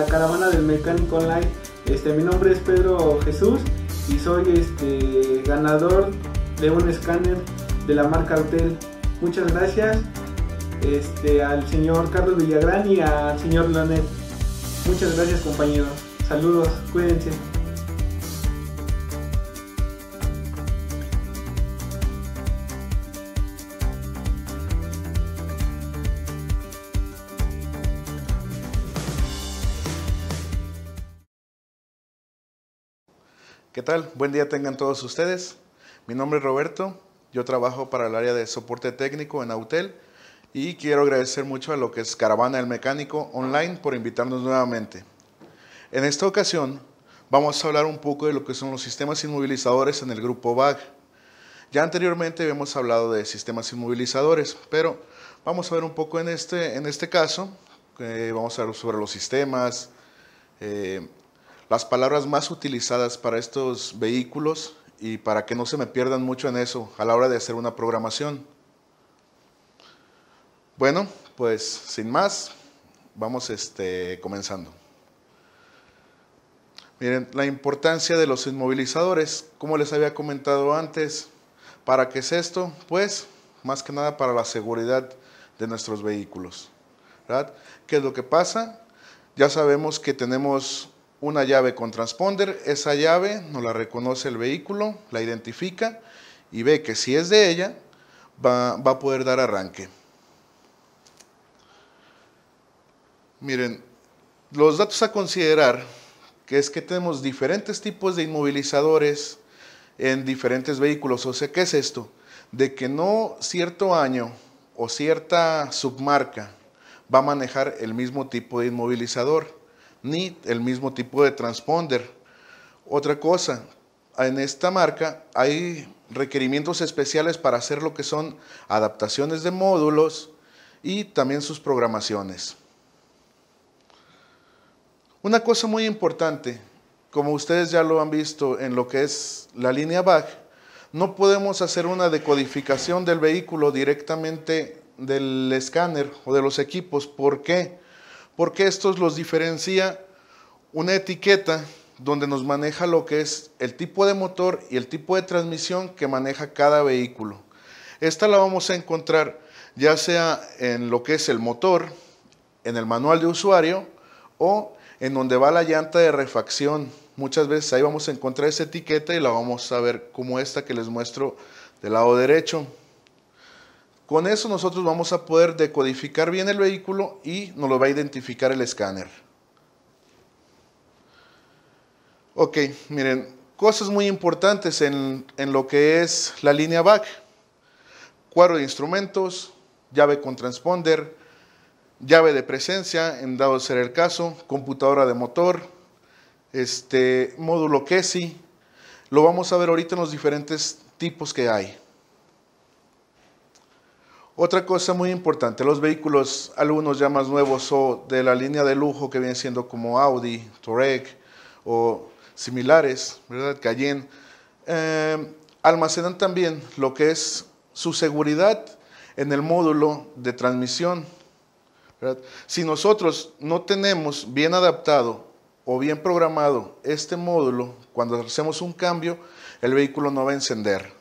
la caravana del mecánico online. Este, mi nombre es Pedro Jesús y soy este, ganador de un escáner de la marca Hotel. Muchas gracias este, al señor Carlos Villagrán y al señor Leonel. Muchas gracias compañeros. Saludos, cuídense. Buen día tengan todos ustedes. Mi nombre es Roberto, yo trabajo para el área de soporte técnico en Autel y quiero agradecer mucho a lo que es Caravana el Mecánico Online por invitarnos nuevamente. En esta ocasión vamos a hablar un poco de lo que son los sistemas inmovilizadores en el grupo VAG. Ya anteriormente habíamos hablado de sistemas inmovilizadores, pero vamos a ver un poco en este, en este caso, eh, vamos a ver sobre los sistemas, eh, las palabras más utilizadas para estos vehículos y para que no se me pierdan mucho en eso a la hora de hacer una programación. Bueno, pues sin más, vamos este, comenzando. Miren, la importancia de los inmovilizadores, como les había comentado antes, ¿para qué es esto? Pues más que nada para la seguridad de nuestros vehículos. ¿Qué es lo que pasa? Ya sabemos que tenemos una llave con transponder. Esa llave nos la reconoce el vehículo, la identifica y ve que si es de ella, va, va a poder dar arranque. Miren, los datos a considerar que es que tenemos diferentes tipos de inmovilizadores en diferentes vehículos. O sea, ¿qué es esto? De que no cierto año o cierta submarca va a manejar el mismo tipo de inmovilizador ni el mismo tipo de transponder. Otra cosa, en esta marca hay requerimientos especiales para hacer lo que son adaptaciones de módulos y también sus programaciones. Una cosa muy importante, como ustedes ya lo han visto en lo que es la línea BAC, no podemos hacer una decodificación del vehículo directamente del escáner o de los equipos. ¿Por qué? porque estos los diferencia una etiqueta donde nos maneja lo que es el tipo de motor y el tipo de transmisión que maneja cada vehículo. Esta la vamos a encontrar ya sea en lo que es el motor, en el manual de usuario o en donde va la llanta de refacción. Muchas veces ahí vamos a encontrar esa etiqueta y la vamos a ver como esta que les muestro del lado derecho. Con eso nosotros vamos a poder decodificar bien el vehículo y nos lo va a identificar el escáner. Ok, miren, cosas muy importantes en, lo que es la línea back. Cuadro de instrumentos, llave con transponder, llave de presencia, en dado ser el caso, computadora de motor, este módulo KESI. Lo vamos a ver ahorita en los diferentes tipos que hay. Otra cosa muy importante, los vehículos, algunos ya más nuevos o de la línea de lujo que vienen siendo como Audi, Touareg o similares, ¿verdad? Cayenne, em, almacenan también lo que es su seguridad en el módulo de transmisión. Si nosotros no tenemos bien adaptado o bien programado este módulo, cuando hacemos un cambio, el vehículo no va a encender.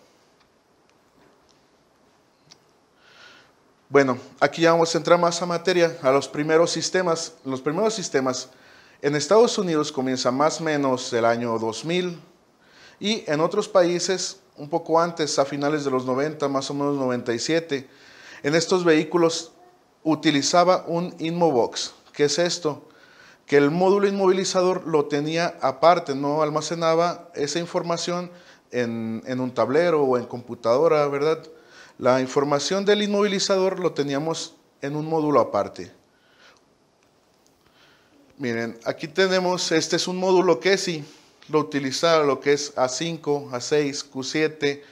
Bueno, aquí ya vamos a entrar más a materia, a los primeros sistemas. Los primeros sistemas en Estados Unidos comienzan más o menos el año 2000 y en otros países un poco antes, a finales de los 90, más o menos 97. En estos vehículos utilizaba un Inmobox. ¿Qué es esto? Que el módulo inmovilizador lo tenía aparte, no almacenaba esa información en, en un tablero o en computadora, ¿verdad? La información del inmovilizador lo teníamos en un módulo aparte. Miren, aquí tenemos, este es un módulo que sí lo utilizaba, lo que es A5, A6, Q7.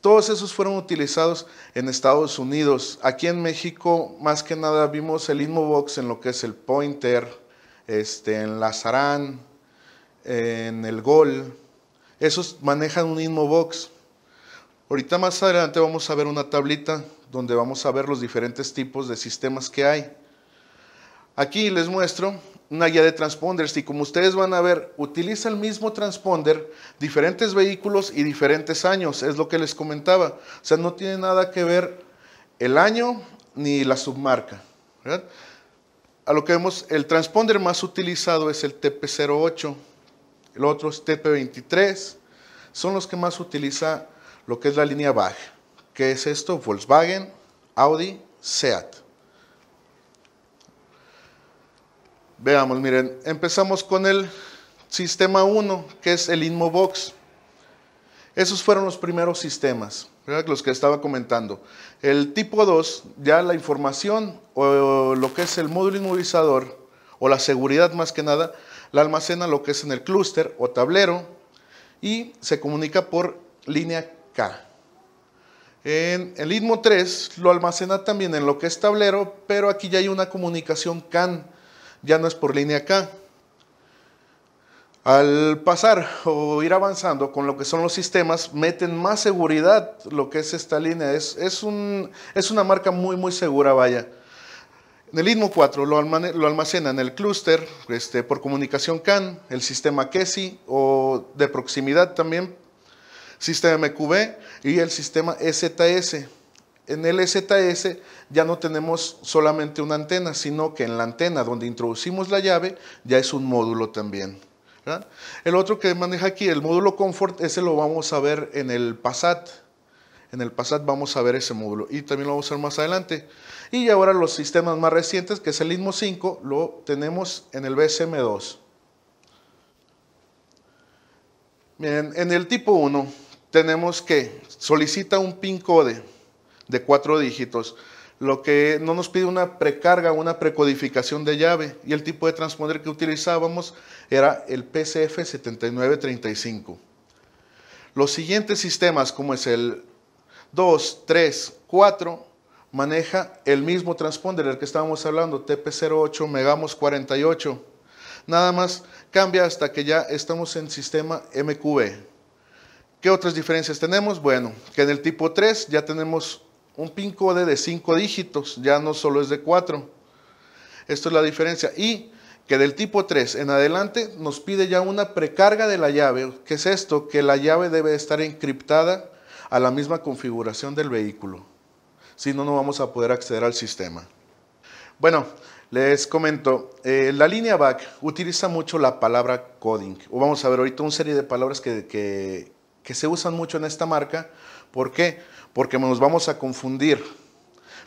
Todos esos fueron utilizados en Estados Unidos. Aquí en México, más que nada, vimos el InmoBox en lo que es el Pointer, este, en la Saran, en el Gol. Esos manejan un InmoBox. Ahorita más adelante vamos a ver una tablita donde vamos a ver los diferentes tipos de sistemas que hay. Aquí les muestro una guía de transponders y como ustedes van a ver, utiliza el mismo transponder, diferentes vehículos y diferentes años, es lo que les comentaba. O sea, no tiene nada que ver el año ni la submarca. A lo que vemos, el transponder más utilizado es el TP08, el otro es TP23, son los que más utiliza lo que es la línea BAG. ¿Qué es esto? Volkswagen, Audi, SEAT. Veamos, miren, empezamos con el sistema 1, que es el Inmobox. Esos fueron los primeros sistemas, los que estaba comentando. El tipo 2, ya la información o lo que es el módulo inmovilizador o la seguridad más que nada, la almacena lo que es en el clúster o tablero y se comunica por línea en el ITMO 3 lo almacena también en lo que es tablero, pero aquí ya hay una comunicación CAN, ya no es por línea K. Al pasar o ir avanzando con lo que son los sistemas, meten más seguridad lo que es esta línea. Es, es, un, es una marca muy, muy segura, vaya. En el ITMO 4 lo, almacena en el clúster este, por comunicación CAN, el sistema KESI o de proximidad también sistema MQB y el sistema STS. En el sts ya no tenemos solamente una antena, sino que en la antena donde introducimos la llave ya es un módulo también. El otro que maneja aquí, el módulo Comfort, ese lo vamos a ver en el Passat. En el Passat vamos a ver ese módulo y también lo vamos a ver más adelante. Y ahora los sistemas más recientes, que es el ISMO 5, lo tenemos en el BSM2. Bien, en el tipo 1, tenemos que solicita un PIN code de cuatro dígitos, lo que no nos pide una precarga, una precodificación de llave y el tipo de transponder que utilizábamos era el PCF 7935. Los siguientes sistemas como es el 2, 3, 4 maneja el mismo transponder del que estábamos hablando, TP08 Megamos 48. Nada más cambia hasta que ya estamos en sistema MQB. ¿Qué otras diferencias tenemos? Bueno, que en el tipo 3 ya tenemos un PIN code de 5 dígitos, ya no solo es de 4. Esto es la diferencia. Y que del tipo 3 en adelante nos pide ya una precarga de la llave. que es esto? Que la llave debe estar encriptada a la misma configuración del vehículo. Si no, no vamos a poder acceder al sistema. Bueno, les comento, eh, la línea back utiliza mucho la palabra coding. vamos a ver ahorita una serie de palabras que, que se usan mucho en esta marca. ¿Por qué? Porque nos vamos a confundir.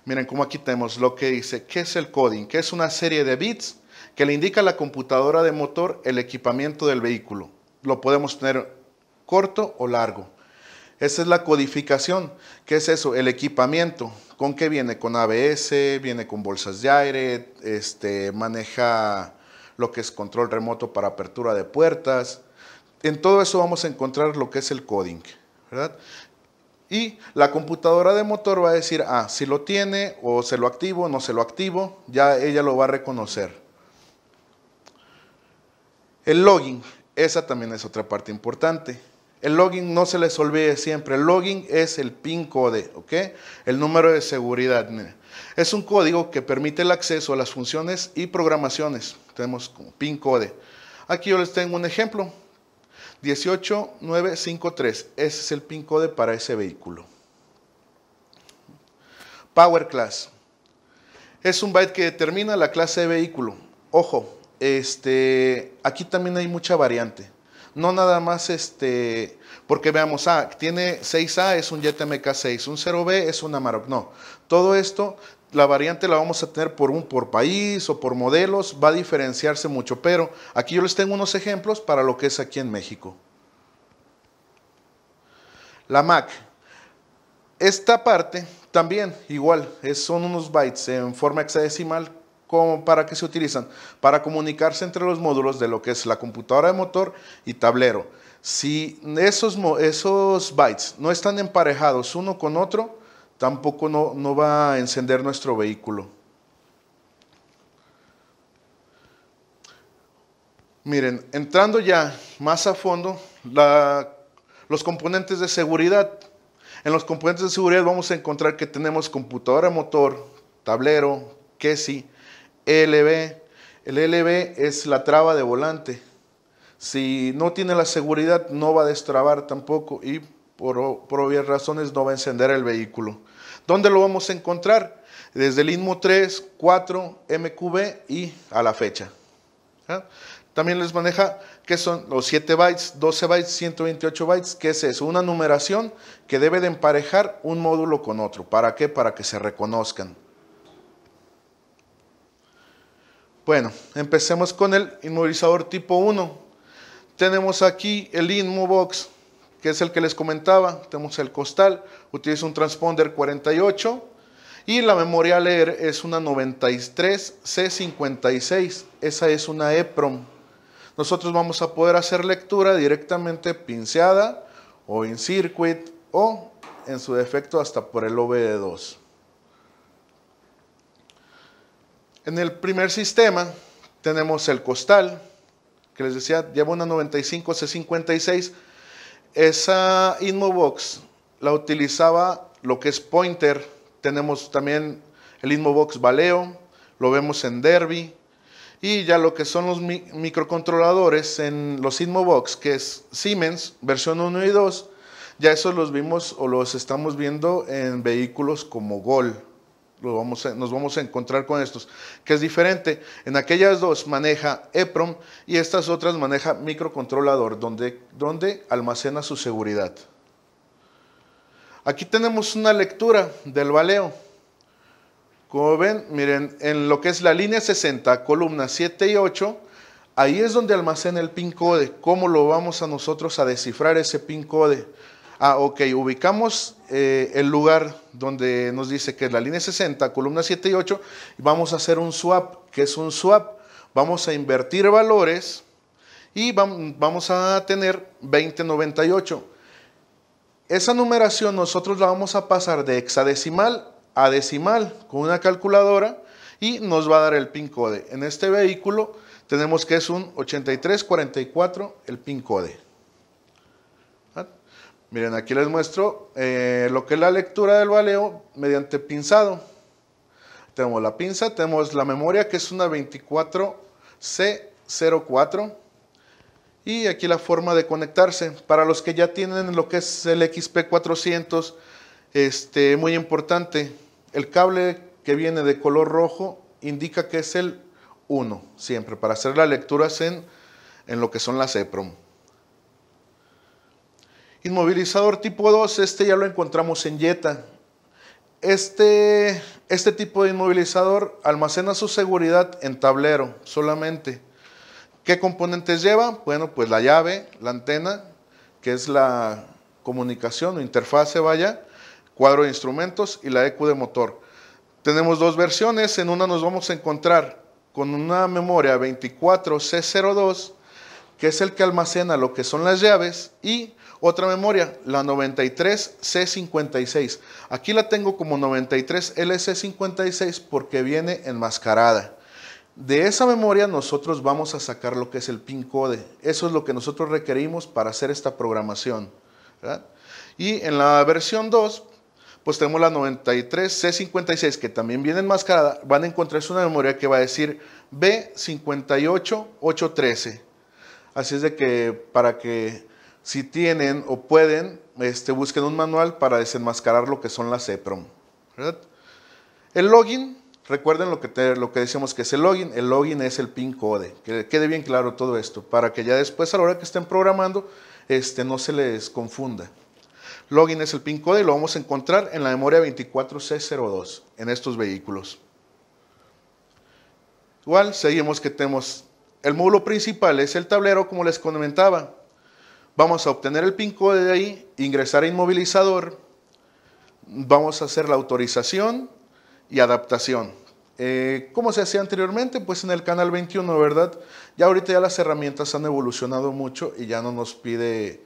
Miren cómo aquí tenemos lo que dice, ¿qué es el coding? Que es una serie de bits que le indica a la computadora de motor el equipamiento del vehículo. Lo podemos tener corto o largo. Esa es la codificación. ¿Qué es eso? El equipamiento. ¿Con qué viene? Con ABS, viene con bolsas de aire, este, maneja lo que es control remoto para apertura de puertas, en todo eso vamos a encontrar lo que es el coding, ¿verdad? Y la computadora de motor va a decir, ah, si lo tiene o se lo activo, o no se lo activo, ya ella lo va a reconocer. El login, esa también es otra parte importante. El login no se les olvide siempre. El login es el PIN code, ¿ok? El número de seguridad. Es un código que permite el acceso a las funciones y programaciones. Tenemos como PIN code. Aquí yo les tengo un ejemplo. 18953, ese es el PIN code para ese vehículo. Power Class. Es un byte que determina la clase de vehículo. Ojo, este, aquí también hay mucha variante. No nada más este, porque veamos, a tiene 6A, es un YTMK6, un 0B es un Amarok. No, todo esto, la variante la vamos a tener por un por país o por modelos, va a diferenciarse mucho. Pero aquí yo les tengo unos ejemplos para lo que es aquí en México. La Mac. Esta parte también igual, son unos bytes en forma hexadecimal como para que se utilizan para comunicarse entre los módulos de lo que es la computadora de motor y tablero. Si esos, bytes no están emparejados uno con otro, tampoco no, va a encender nuestro vehículo. Miren, entrando ya más a fondo, los componentes de seguridad. En los componentes de seguridad vamos a encontrar que tenemos computadora motor, tablero, KESI, LB. E El LB e es la traba de volante. Si no tiene la seguridad, no va a destrabar tampoco y por, por obvias razones no va a encender el vehículo. ¿Dónde lo vamos a encontrar? Desde el INMO 3, 4, MQB y a la fecha. ¿Ah? También les maneja ¿qué son los 7 bytes, 12 bytes, 128 bytes, ¿Qué es eso, una numeración que debe de emparejar un módulo con otro. ¿Para qué? Para que se reconozcan. Bueno, empecemos con el inmovilizador tipo 1. Tenemos aquí el Box que es el que les comentaba. Tenemos el costal, utiliza un transponder 48. Y la memoria a leer es una 93C56. Esa es una EPROM. Nosotros vamos a poder hacer lectura directamente pinceada o in circuit o en su defecto hasta por el OBD2. E en el primer sistema tenemos el costal, que les decía, lleva una 95 C56. Esa Inmobox la utilizaba lo que es Pointer. Tenemos también el Inmobox Valeo, lo vemos en Derby. Y ya lo que son los microcontroladores en los Inmobox, que es Siemens, versión 1 y 2, ya esos los vimos o los estamos viendo en vehículos como Gol vamos nos vamos a encontrar con estos, que es diferente. En aquellas dos maneja EPROM y estas otras maneja microcontrolador, donde, donde almacena su seguridad. Aquí tenemos una lectura del baleo. Como ven, miren, en lo que es la línea 60, columnas 7 y 8, ahí es donde almacena el pin code. ¿Cómo lo vamos a nosotros a descifrar ese pin code? Ah, ok, ubicamos eh, el lugar donde nos dice que es la línea 60, columna 7 y 8, vamos a hacer un swap. que es un swap? Vamos a invertir valores y vamos a tener 2098. Esa numeración nosotros la vamos a pasar de hexadecimal a decimal con una calculadora y nos va a dar el PIN code. En este vehículo tenemos que es un 8344 el PIN code. Miren, aquí les muestro eh, lo que es la lectura del baleo mediante pinzado. Tenemos la pinza, tenemos la memoria que es una 24C04 y aquí la forma de conectarse. Para los que ya tienen lo que es el XP400, este, muy importante, el cable que viene de color rojo indica que es el 1, siempre, para hacer las lecturas en, en lo que son las EPROM. Inmovilizador tipo 2, este ya lo encontramos en Jetta. Este, este tipo de inmovilizador almacena su seguridad en tablero solamente. ¿Qué componentes lleva? Bueno, pues la llave, la antena, que es la comunicación o interfase, vaya, cuadro de instrumentos y la EQ de motor. Tenemos dos versiones, en una nos vamos a encontrar con una memoria 24C02 que es el que almacena lo que son las llaves, y otra memoria, la 93C56. Aquí la tengo como 93LC56 porque viene enmascarada. De esa memoria nosotros vamos a sacar lo que es el pin code. Eso es lo que nosotros requerimos para hacer esta programación. Y en la versión 2, pues tenemos la 93C56 que también viene enmascarada. Van a encontrarse una memoria que va a decir B58813. Así es de que para que si tienen o pueden, este, busquen un manual para desenmascarar lo que son las EPROM. El login, recuerden lo que, lo que decíamos que es el login. El login es el PIN code. Que quede bien claro todo esto para que ya después a la hora que estén programando este, no se les confunda. Login es el PIN code y lo vamos a encontrar en la memoria 24C02, en estos vehículos. Igual seguimos que tenemos el módulo principal es el tablero, como les comentaba. Vamos a obtener el PIN code de ahí, ingresar a inmovilizador, vamos a hacer la autorización y adaptación. Eh, ¿Cómo se hacía anteriormente? Pues en el canal 21, ¿verdad? Ya ahorita ya las herramientas han evolucionado mucho y ya no nos pide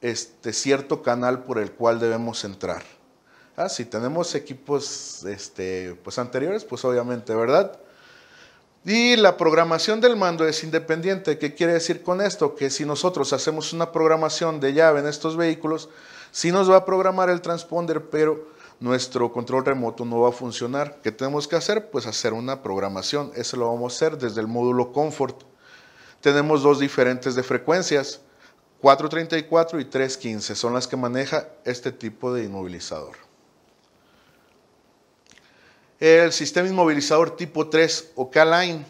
este cierto canal por el cual debemos entrar. Ah, si tenemos equipos este, pues anteriores, pues obviamente, ¿verdad? Y la programación del mando es independiente. ¿Qué quiere decir con esto? Que si nosotros hacemos una programación de llave en estos vehículos, sí nos va a programar el transponder, pero nuestro control remoto no va a funcionar. ¿Qué tenemos que hacer? Pues hacer una programación. Eso lo vamos a hacer desde el módulo Comfort. Tenemos dos diferentes de frecuencias, 434 y 315. Son las que maneja este tipo de inmovilizador el sistema inmovilizador tipo 3 o K-Line.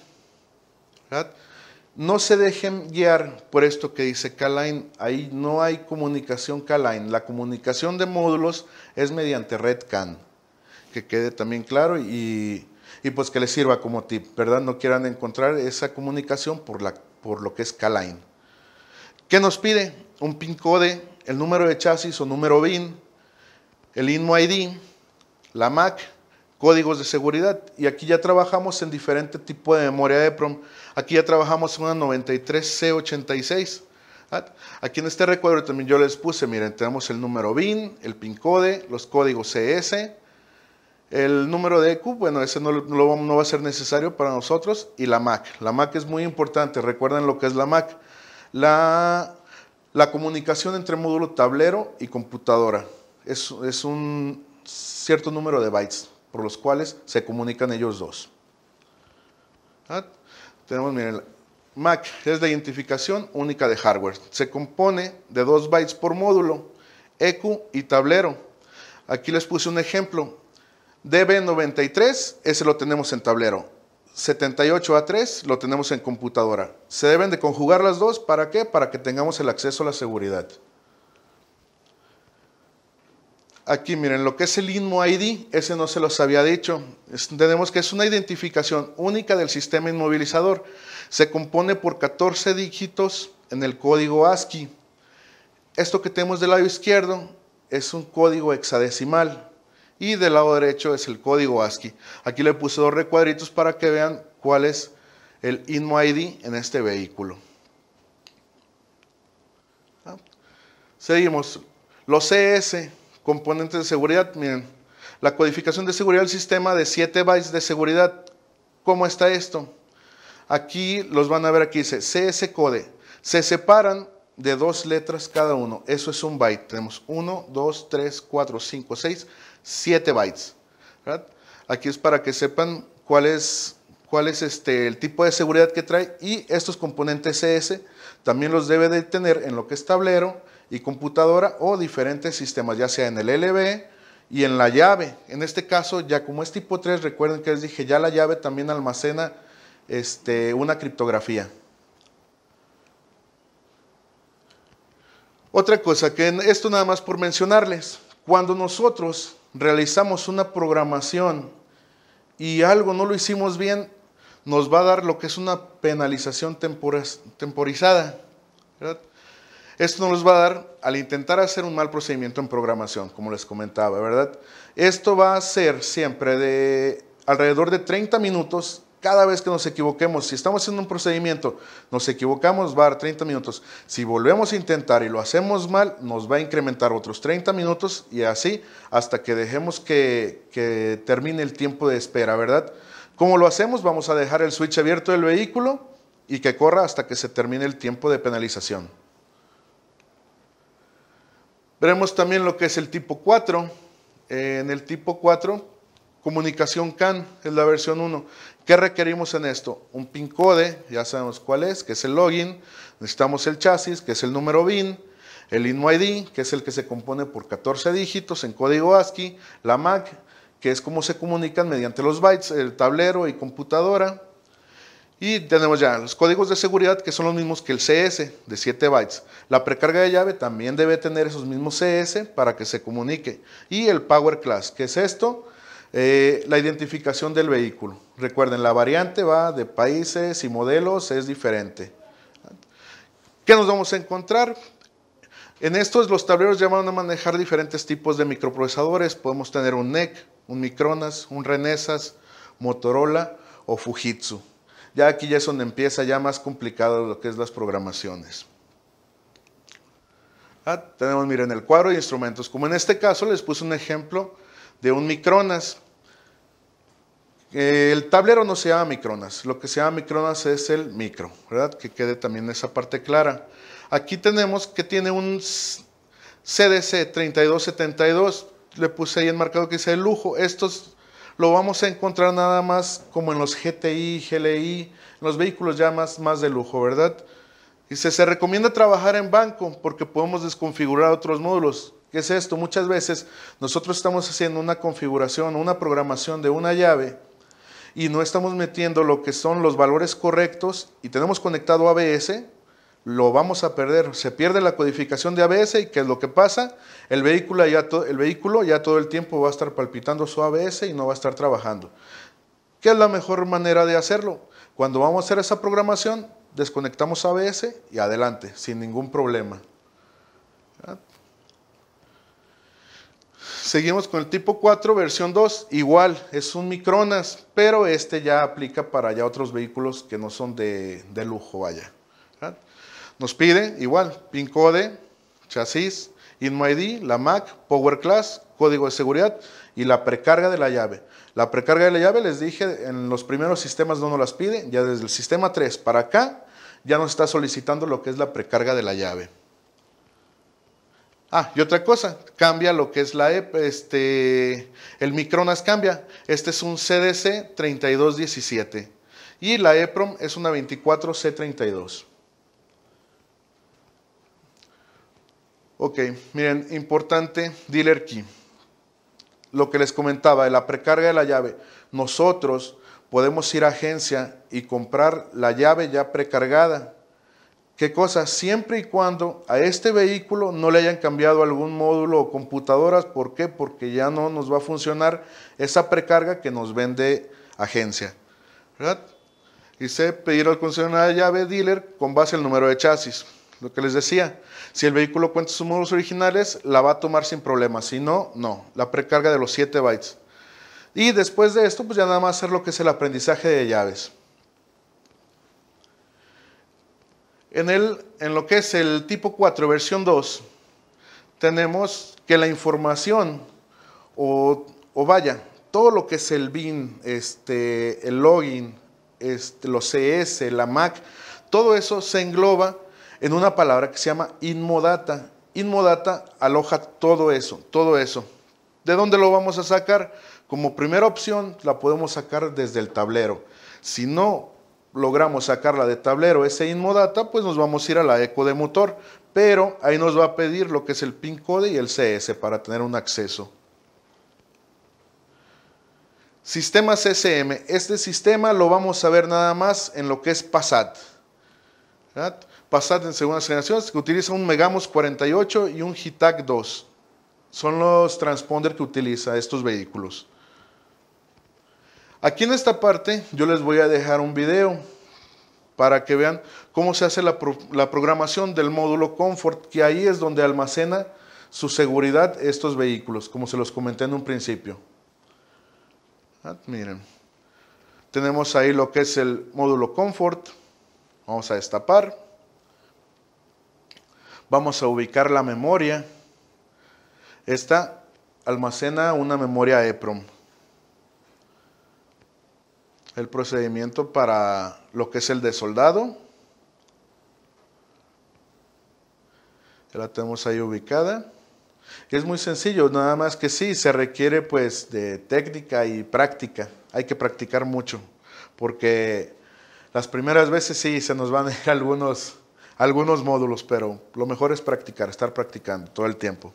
No se dejen guiar por esto que dice K-Line. Ahí no hay comunicación k La comunicación de módulos es mediante red CAN. Que quede también claro y, pues que les sirva como tip, ¿verdad? No quieran encontrar esa comunicación por, la, por lo que es K-Line. ¿Qué nos pide? Un PIN code, el número de chasis o número BIN, el INMO ID, la MAC, códigos de seguridad. Y aquí ya trabajamos en diferente tipo de memoria prom. Aquí ya trabajamos en una 93C86. ¿Ah? Aquí en este recuadro también yo les puse, miren, tenemos el número BIN, el PIN code, los códigos CS, el número de EQ, bueno, ese no, va a ser necesario para nosotros, y la MAC. La MAC es muy importante, recuerden lo que es la MAC. La, comunicación entre módulo tablero y computadora es un cierto número de bytes por los cuales se comunican ellos dos. Ah, tenemos, miren, MAC es la identificación única de hardware. Se compone de dos bytes por módulo, EQ y tablero. Aquí les puse un ejemplo. DB93, ese lo tenemos en tablero. 78A3 lo tenemos en computadora. Se deben de conjugar las dos, ¿para qué? Para que tengamos el acceso a la seguridad. Aquí miren, lo que es el INMO ID, ese no se los había dicho. Tenemos que es una identificación única del sistema inmovilizador. Se compone por 14 dígitos en el código ASCII. Esto que tenemos del lado izquierdo es un código hexadecimal y del lado derecho es el código ASCII. Aquí le puse dos recuadritos para que vean cuál es el INMO ID en este vehículo. Ah, seguimos. Los CS e Componentes de seguridad, miren, la codificación de seguridad del sistema de 7 bytes de seguridad. ¿Cómo está esto? Aquí los van a ver, aquí dice CS code. Se separan de dos letras cada uno. Eso es un byte. Tenemos 1, 2, 3, 4, 5, 6, 7 bytes. ¿verdad? Aquí es para que sepan cuál es, cuál es este, el tipo de seguridad que trae y estos componentes CS también los debe de tener en lo que es tablero, y computadora o diferentes sistemas, ya sea en el LB y en la llave. En este caso, ya como es tipo 3, recuerden que les dije, ya la llave también almacena este, una criptografía. Otra cosa, que esto nada más por mencionarles, cuando nosotros realizamos una programación y algo no lo hicimos bien, nos va a dar lo que es una penalización temporizada. Esto nos va a dar al intentar hacer un mal procedimiento en programación, como les comentaba, ¿verdad? Esto va a ser siempre de alrededor de 30 minutos cada vez que nos equivoquemos. Si estamos haciendo un procedimiento, nos equivocamos, va a dar 30 minutos. Si volvemos a intentar y lo hacemos mal, nos va a incrementar otros 30 minutos y así hasta que dejemos que, que termine el tiempo de espera, ¿verdad? Como lo hacemos, vamos a dejar el switch abierto del vehículo y que corra hasta que se termine el tiempo de penalización. Veremos también lo que es el tipo 4. Eh, en el tipo 4, comunicación CAN es la versión 1. ¿Qué requerimos en esto? Un pin code, ya sabemos cuál es, que es el login. Necesitamos el chasis, que es el número BIN. El INUID, que es el que se compone por 14 dígitos en código ASCII. La MAC, que es cómo se comunican mediante los bytes, el tablero y computadora. Y tenemos ya los códigos de seguridad que son los mismos que el CS de 7 bytes. La precarga de llave también debe tener esos mismos CS para que se comunique. Y el Power Class, que es esto, eh, la identificación del vehículo. Recuerden, la variante va de países y modelos, es diferente. ¿Qué nos vamos a encontrar? En estos los tableros ya van a manejar diferentes tipos de microprocesadores. Podemos tener un NEC, un Micronas, un Renesas, Motorola o Fujitsu. Ya aquí ya es donde empieza ya más complicado lo que es las programaciones. Ah, tenemos, miren, el cuadro de instrumentos. Como en este caso les puse un ejemplo de un micronas. Eh, el tablero no se llama micronas, lo que se llama micronas es el micro, ¿verdad? Que quede también esa parte clara. Aquí tenemos que tiene un CDC 3272, le puse ahí enmarcado que dice lujo. Estos lo vamos a encontrar nada más como en los GTI, GLI, en los vehículos ya más, de lujo, ¿verdad? Dice, se recomienda trabajar en banco porque podemos desconfigurar otros módulos. ¿Qué es esto? Muchas veces nosotros estamos haciendo una configuración, una programación de una llave y no estamos metiendo lo que son los valores correctos y tenemos conectado ABS, lo vamos a perder. Se pierde la codificación de ABS y qué es lo que pasa, el vehículo, ya el vehículo ya todo el tiempo va a estar palpitando su ABS y no va a estar trabajando. ¿Qué es la mejor manera de hacerlo? Cuando vamos a hacer esa programación, desconectamos ABS y adelante, sin ningún problema. Seguimos con el tipo 4, versión 2, igual, es un micronas, pero este ya aplica para ya otros vehículos que no son de, de lujo, vaya. Nos pide igual PIN code, chasis, ID, la Mac, Power Class, código de seguridad y la precarga de la llave. La precarga de la llave, les dije, en los primeros sistemas no nos las pide, ya desde el sistema 3 para acá ya nos está solicitando lo que es la precarga de la llave. Ah, y otra cosa, cambia lo que es la EP, este, el Micronas cambia. Este es un CDC 3217 y la EPROM es una 24C32. Ok, miren, importante, dealer key. Lo que les comentaba de la precarga de la llave. Nosotros podemos ir a agencia y comprar la llave ya precargada. ¿Qué cosa? Siempre y cuando a este vehículo no le hayan cambiado algún módulo o computadoras. ¿Por qué? Porque ya no nos va a funcionar esa precarga que nos vende agencia. ¿Verdad? Y se pedir al concesionario de llave dealer con base al número de chasis lo que les decía. Si el vehículo cuenta sus modos originales, la va a tomar sin problemas Si no, no. La precarga de los 7 bytes. Y después de esto, pues ya nada más hacer lo que es el aprendizaje de llaves. En, el, en lo que es el tipo 4, versión 2, tenemos que la información, o, o vaya, todo lo que es el BIN, este, el login, este, los CS, la MAC, todo eso se engloba en una palabra que se llama inmodata. Inmodata aloja todo eso, todo eso. ¿De dónde lo vamos a sacar? Como primera opción la podemos sacar desde el tablero. Si no logramos sacarla de tablero, ese inmodata, pues nos vamos a ir a la eco de motor, pero ahí nos va a pedir lo que es el pin code y el CS para tener un acceso. Sistema CSM. Este sistema lo vamos a ver nada más en lo que es PASAT. ¿verdad? en segunda generación utiliza un Megamos 48 y un Hitac 2. Son los transponder que utiliza estos vehículos. Aquí en esta parte yo les voy a dejar un video para que vean cómo se hace la, programación del módulo Comfort, que ahí es donde almacena su seguridad estos vehículos, como se los comenté en un principio. Ah, miren, tenemos ahí lo que es el módulo Comfort. Vamos a destapar. Vamos a ubicar la memoria. Esta almacena una memoria EPROM. El procedimiento para lo que es el de soldado. Ya la tenemos ahí ubicada. Es muy sencillo, nada más que sí, se requiere pues de técnica y práctica. Hay que practicar mucho, porque las primeras veces sí se nos van a ir algunos, algunos módulos, pero lo mejor es practicar, estar practicando todo el tiempo.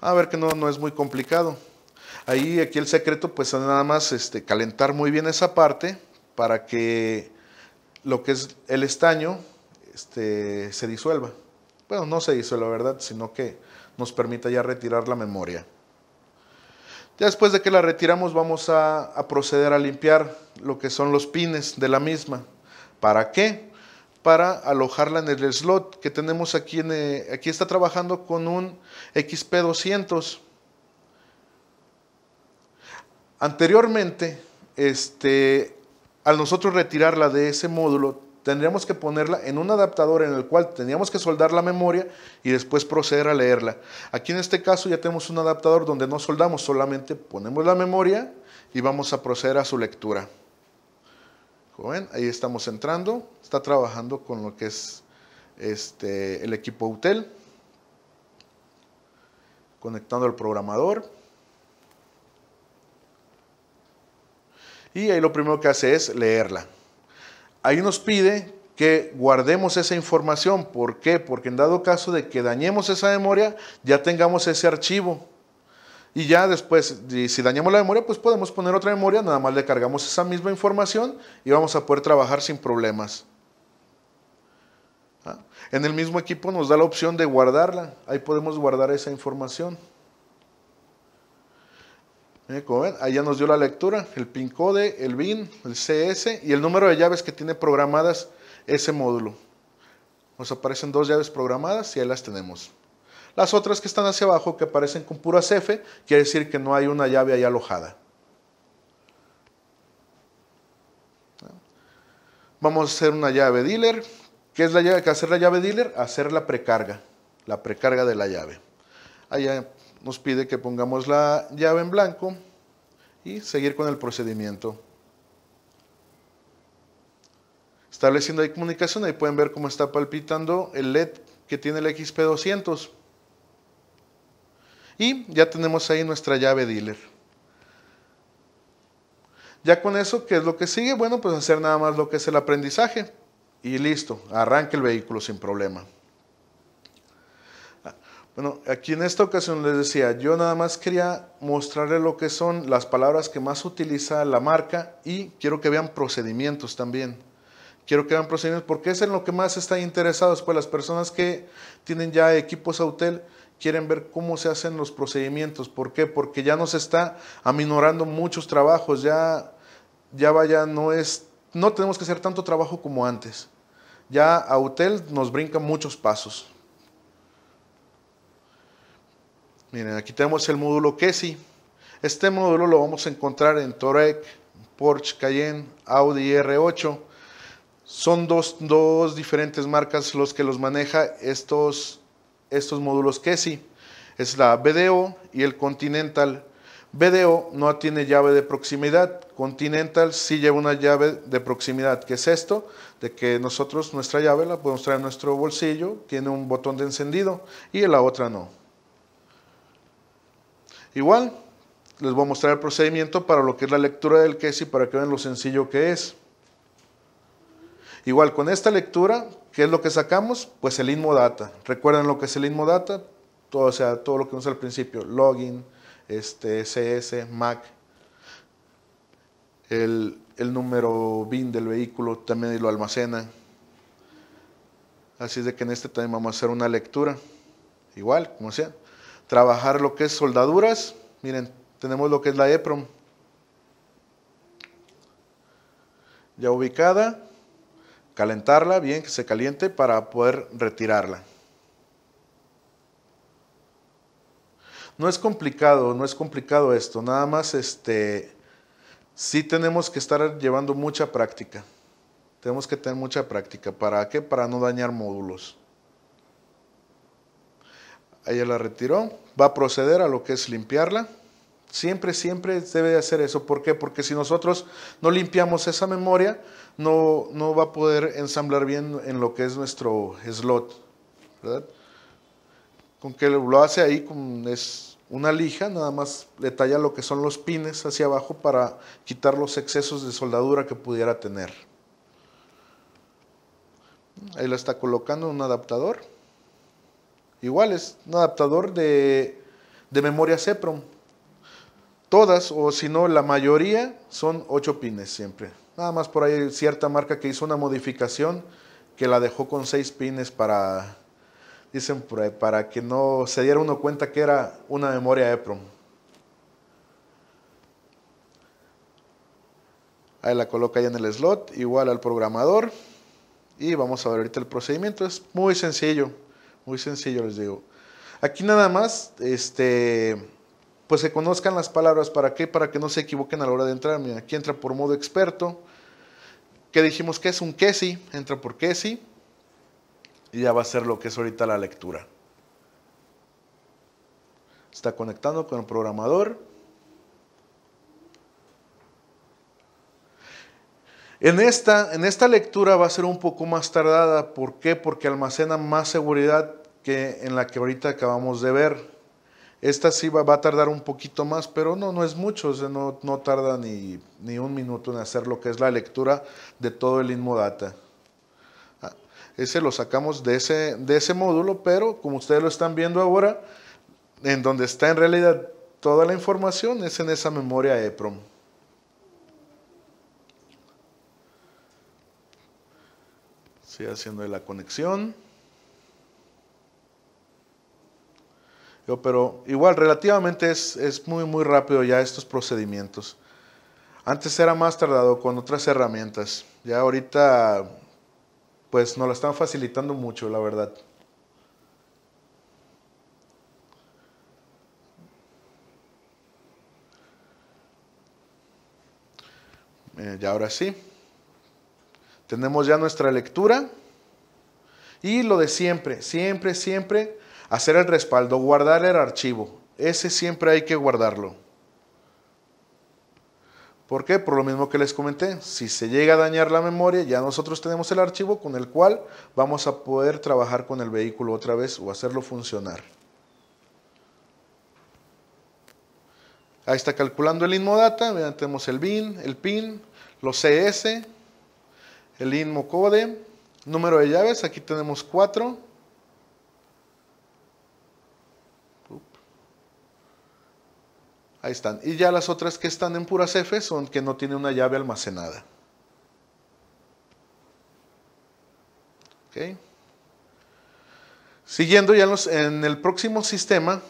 A ver que no, no es muy complicado. Ahí aquí el secreto pues nada más este, calentar muy bien esa parte para que lo que es el estaño este, se disuelva. Bueno, no se disuelva, ¿verdad? Sino que nos permita ya retirar la memoria. Ya después de que la retiramos vamos a, a proceder a limpiar lo que son los pines de la misma. ¿Para qué? para alojarla en el slot que tenemos aquí. Eh, aquí está trabajando con un XP200. Anteriormente, este, al nosotros retirarla de ese módulo, tendríamos que ponerla en un adaptador en el cual teníamos que soldar la memoria y después proceder a leerla. Aquí en este caso ya tenemos un adaptador donde no soldamos, solamente ponemos la memoria y vamos a proceder a su lectura ahí estamos entrando. Está trabajando con lo que es este, el equipo UTEL. Conectando al programador. Y ahí lo primero que hace es leerla. Ahí nos pide que guardemos esa información. ¿Por qué? Porque en dado caso de que dañemos esa memoria, ya tengamos ese archivo y ya después, si dañamos la memoria, pues podemos poner otra memoria, nada más le cargamos esa misma información y vamos a poder trabajar sin problemas. ¿Ah? En el mismo equipo nos da la opción de guardarla, ahí podemos guardar esa información. ¿Eh? ven, ahí ya nos dio la lectura, el PIN code, el BIN, el CS y el número de llaves que tiene programadas ese módulo. Nos aparecen dos llaves programadas y ahí las tenemos. Las otras que están hacia abajo, que aparecen con pura F, quiere decir que no hay una llave ahí alojada. Vamos a hacer una llave dealer. ¿Qué es la llave? que hacer la llave dealer? Hacer la precarga, la precarga de la llave. Allá nos pide que pongamos la llave en blanco y seguir con el procedimiento. Estableciendo ahí comunicación, ahí pueden ver cómo está palpitando el LED que tiene el XP200. Y ya tenemos ahí nuestra llave dealer. Ya con eso, ¿qué es lo que sigue? Bueno, pues hacer nada más lo que es el aprendizaje. Y listo, arranque el vehículo sin problema. Ah, bueno, aquí en esta ocasión les decía, yo nada más quería mostrarles lo que son las palabras que más utiliza la marca y quiero que vean procedimientos también. Quiero que vean procedimientos porque es en lo que más están interesados, pues las personas que tienen ya equipos Autel quieren ver cómo se hacen los procedimientos. ¿Por qué? Porque ya nos está aminorando muchos trabajos, ya, ya vaya, no es, no tenemos que hacer tanto trabajo como antes. Ya Autel nos brinca muchos pasos. Miren, aquí tenemos el módulo Kesi. Este módulo lo vamos a encontrar en Torek, Porsche Cayenne, Audi R8. Son dos, dos diferentes marcas los que los maneja estos estos módulos sí Es la BDO y el Continental. BDO no tiene llave de proximidad, Continental sí lleva una llave de proximidad, que es esto, de que nosotros nuestra llave la podemos traer en nuestro bolsillo, tiene un botón de encendido y la otra no. Igual, les voy a mostrar el procedimiento para lo que es la lectura del KESI para que vean lo sencillo que es. Igual con esta lectura, ¿qué es lo que sacamos? Pues el Inmodata. ¿Recuerdan lo que es el Inmodata? Todo, o sea, todo lo que vimos al principio, login, este, CS, MAC, el, el número BIN del vehículo también lo almacena. Así es de que en este también vamos a hacer una lectura. Igual, como sea. Trabajar lo que es soldaduras. Miren, tenemos lo que es la EPROM. Ya ubicada calentarla bien, que se caliente para poder retirarla. No es complicado, no es complicado esto, nada más este, sí tenemos que estar llevando mucha práctica. Tenemos que tener mucha práctica. ¿Para qué? Para no dañar módulos. Ella la retiró, va a proceder a lo que es limpiarla. Siempre, siempre debe de hacer eso. ¿Por qué? Porque si nosotros no limpiamos esa memoria, no, va a poder ensamblar bien en lo que es nuestro slot. ¿verdad? Con que lo hace ahí es una lija, nada más detalla lo que son los pines hacia abajo para quitar los excesos de soldadura que pudiera tener. Ahí la está colocando un adaptador. Igual es un adaptador de, de memoria CEPROM todas o si no la mayoría son 8 pines siempre. Nada más por ahí cierta marca que hizo una modificación que la dejó con 6 pines para, dicen para que no se diera uno cuenta que era una memoria EPROM. Ahí la coloca ahí en el slot, igual al programador. Y vamos a ver ahorita el procedimiento. Es muy sencillo, muy sencillo les digo. Aquí nada más, este pues se conozcan las palabras. ¿Para qué? Para que no se equivoquen a la hora de entrar. Mira, aquí entra por modo experto. Que dijimos que es un que sí, entra por que sí. Y ya va a ser lo que es ahorita la lectura. Está conectando con el programador. En esta, en esta lectura va a ser un poco más tardada. ¿Por qué? Porque almacena más seguridad que en la que ahorita acabamos de ver. Esta sí va, a tardar un poquito más, pero no, no es mucho, no, tarda ni, un minuto en hacer lo que es la lectura de todo el Inmodata. Ah, ese lo sacamos de ese, módulo, pero como ustedes lo están viendo ahora, en donde está en realidad toda la información es en esa memoria EPROM. Sigue haciendo la conexión. pero igual, relativamente es, muy, muy rápido ya estos procedimientos. Antes era más tardado con otras herramientas. Ya ahorita, pues nos la están facilitando mucho, la verdad. Eh, ya ahora sí. Tenemos ya nuestra lectura. Y lo de siempre, siempre, siempre Hacer el respaldo, guardar el archivo. Ese siempre hay que guardarlo. ¿Por qué? Por lo mismo que les comenté. Si se llega a dañar la memoria, ya nosotros tenemos el archivo con el cual vamos a poder trabajar con el vehículo otra vez o hacerlo funcionar. Ahí está calculando el Inmodata. Vean, tenemos el BIN, el PIN, los CS, el INMO code, número de llaves. Aquí tenemos cuatro. Ahí están. Y ya las otras que están en puras F son que no tiene una llave almacenada. Siguiendo ya los, en el próximo sistema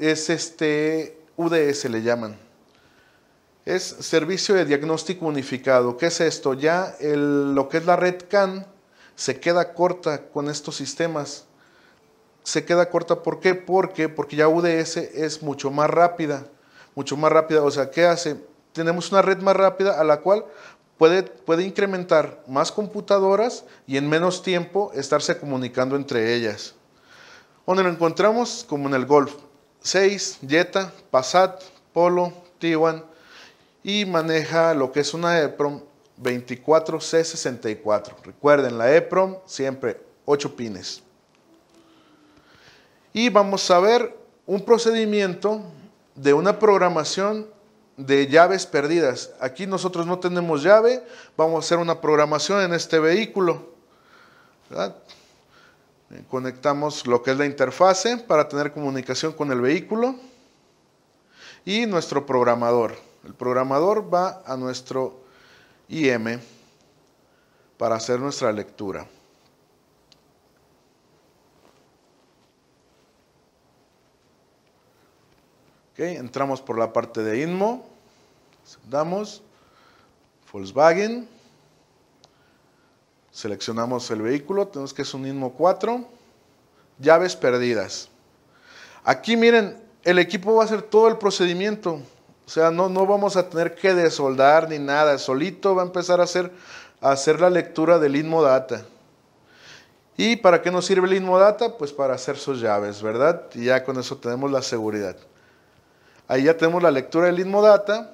es este UDS le llaman. Es Servicio de Diagnóstico Unificado. ¿Qué es esto? Ya lo que es la red CAN se queda corta con estos sistemas se queda corta. ¿Por qué? Porque, porque ya UDS es mucho más rápida. Mucho más rápida. O sea, ¿qué hace? Tenemos una red más rápida a la cual puede, puede incrementar más computadoras y en menos tiempo estarse comunicando entre ellas. dónde lo encontramos, como en el Golf, 6, Jetta, Passat, Polo, tiwan y maneja lo que es una EPROM 24C64. Recuerden, la EPROM siempre 8 pines. Y vamos a ver un procedimiento de una programación de llaves perdidas. Aquí nosotros no tenemos llave, vamos a hacer una programación en este vehículo. Conectamos lo que es la interfase para tener comunicación con el vehículo y nuestro programador. El programador va a nuestro IM para hacer nuestra lectura. entramos por la parte de INMO, damos Volkswagen, seleccionamos el vehículo, tenemos que es un INMO 4, llaves perdidas. Aquí miren, el equipo va a hacer todo el procedimiento, o sea, no, no vamos a tener que desoldar ni nada, solito va a empezar a hacer, a hacer la lectura del INMO Data. ¿Y para qué nos sirve el INMO Data? Pues para hacer sus llaves, ¿verdad? Y ya con eso tenemos la seguridad. Ahí ya tenemos la lectura del Inmodata.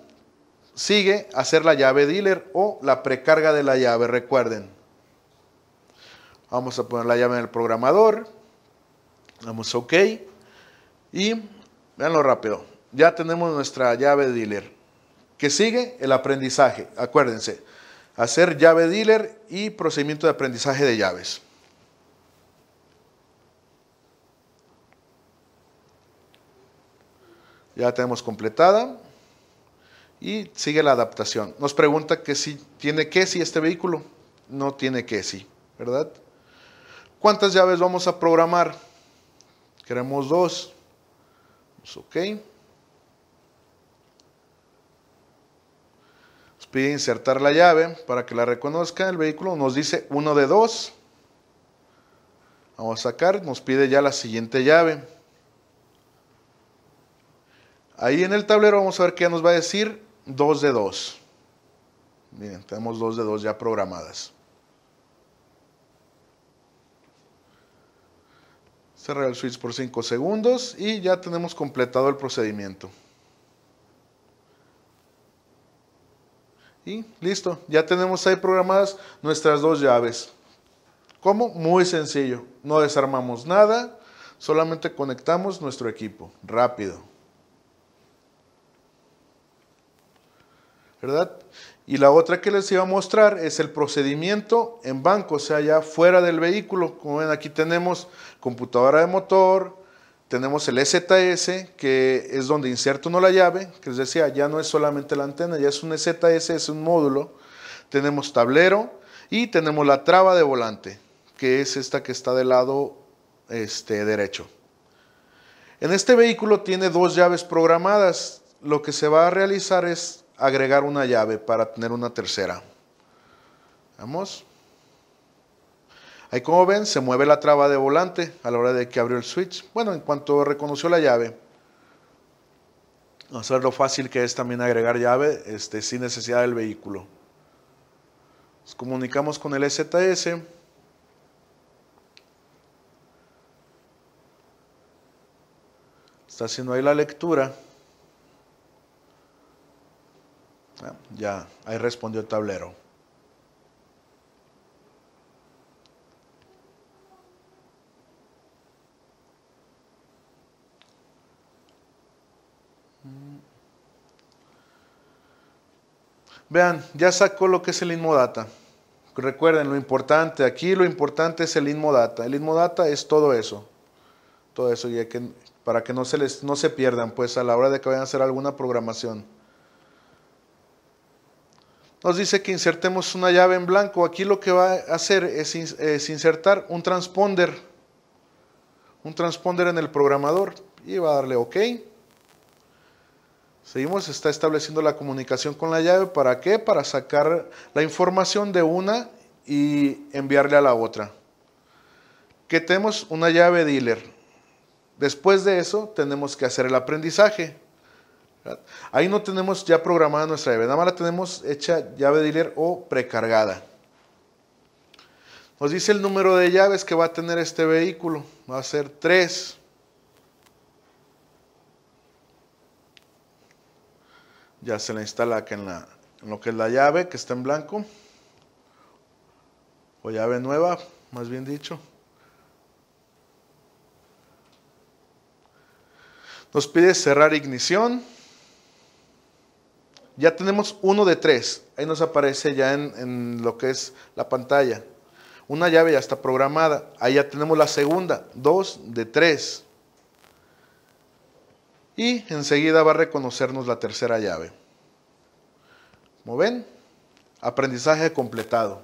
Sigue hacer la llave dealer o la precarga de la llave, recuerden. Vamos a poner la llave en el programador. Damos OK. Y veanlo rápido. Ya tenemos nuestra llave dealer. ¿Qué sigue? El aprendizaje. Acuérdense. Hacer llave dealer y procedimiento de aprendizaje de llaves. Ya la tenemos completada. Y sigue la adaptación. Nos pregunta que si tiene que si este vehículo. No tiene que sí ¿verdad? ¿Cuántas llaves vamos a programar? Queremos dos. Pues, ok. Nos pide insertar la llave para que la reconozca el vehículo. Nos dice uno de dos. Vamos a sacar. Nos pide ya la siguiente llave. Ahí en el tablero vamos a ver qué nos va a decir 2 de 2. Miren, tenemos 2 de 2 ya programadas. Cerrar el switch por 5 segundos y ya tenemos completado el procedimiento. Y listo, ya tenemos ahí programadas nuestras dos llaves. ¿Cómo? Muy sencillo, no desarmamos nada, solamente conectamos nuestro equipo, rápido. ¿verdad? Y la otra que les iba a mostrar es el procedimiento en banco, o sea, ya fuera del vehículo. Como ven, aquí tenemos computadora de motor, tenemos el ZS, que es donde inserto no la llave, que les decía, ya no es solamente la antena, ya es un EZS, es un módulo. Tenemos tablero y tenemos la traba de volante, que es esta que está del lado este, derecho. En este vehículo tiene dos llaves programadas. Lo que se va a realizar es agregar una llave para tener una tercera. Vamos. Ahí como ven, se mueve la traba de volante a la hora de que abrió el switch. Bueno, en cuanto reconoció la llave, a ver lo fácil que es también agregar llave este, sin necesidad del vehículo. Nos comunicamos con el STS Está haciendo ahí la lectura. Ah, ya, ahí respondió el tablero. Vean, ya sacó lo que es el Inmodata. Recuerden lo importante, aquí lo importante es el Inmodata. El Inmodata es todo eso. Todo eso, para que no se, les, no se pierdan, pues a la hora de que vayan a hacer alguna programación nos dice que insertemos una llave en blanco. Aquí lo que va a hacer es, insertar un transponder. Un transponder en el programador. Y va a darle OK. Seguimos, está estableciendo la comunicación con la llave. ¿Para qué? Para sacar la información de una y enviarle a la otra. Que tenemos una llave dealer. Después de eso tenemos que hacer el aprendizaje. Ahí no tenemos ya programada nuestra llave, nada más la tenemos hecha llave dealer o precargada. Nos dice el número de llaves que va a tener este vehículo, va a ser 3. Ya se la instala acá en, la, en lo que es la llave que está en blanco, o llave nueva, más bien dicho. Nos pide cerrar ignición. Ya tenemos uno de tres. Ahí nos aparece ya en, lo que es la pantalla. Una llave ya está programada. Ahí ya tenemos la segunda. Dos de tres. Y enseguida va a reconocernos la tercera llave. Como ven, aprendizaje completado.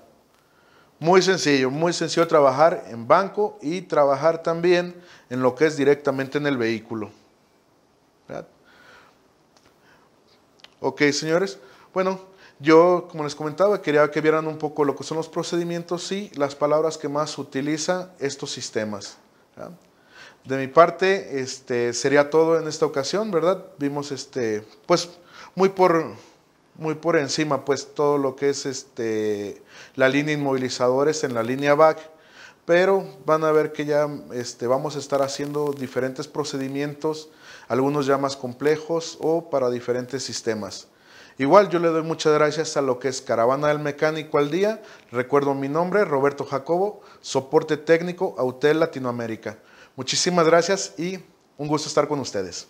Muy sencillo, muy sencillo trabajar en banco y trabajar también en lo que es directamente en el vehículo. ¿Verdad? Ok, señores. Bueno, yo, como les comentaba, quería que vieran un poco lo que son los procedimientos y las palabras que más utiliza estos sistemas. De mi parte, este, sería todo en esta ocasión, ¿verdad? Vimos, este, pues, muy por, muy por encima, pues, todo lo que es este, la línea inmovilizadores en la línea back, pero van a ver que ya este, vamos a estar haciendo diferentes procedimientos, algunos ya más complejos o para diferentes sistemas. Igual yo le doy muchas gracias a lo que es Caravana del Mecánico al Día. Recuerdo mi nombre, Roberto Jacobo, soporte técnico Autel Latinoamérica. Muchísimas gracias y un gusto estar con ustedes.